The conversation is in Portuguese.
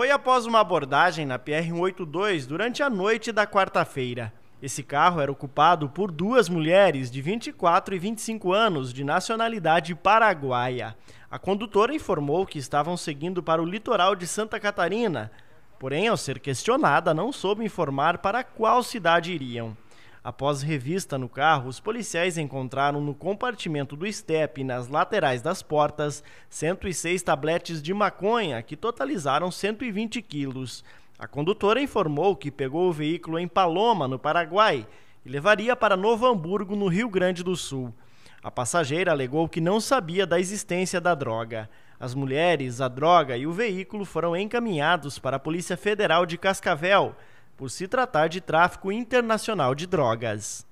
Foi após uma abordagem na PR-182 durante a noite da quarta-feira. Esse carro era ocupado por duas mulheres de 24 e 25 anos, de nacionalidade paraguaia. A condutora informou que estavam seguindo para o litoral de Santa Catarina, porém, ao ser questionada, não soube informar para qual cidade iriam. Após revista no carro, os policiais encontraram no compartimento do estepe e nas laterais das portas 106 tabletes de maconha, que totalizaram 120 quilos. A condutora informou que pegou o veículo em Paloma, no Paraguai, e levaria para Novo Hamburgo, no Rio Grande do Sul. A passageira alegou que não sabia da existência da droga. As mulheres, a droga e o veículo foram encaminhados para a Polícia Federal de Cascavel por se tratar de tráfico internacional de drogas.